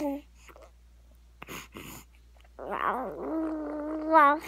嗯嗯嗯哇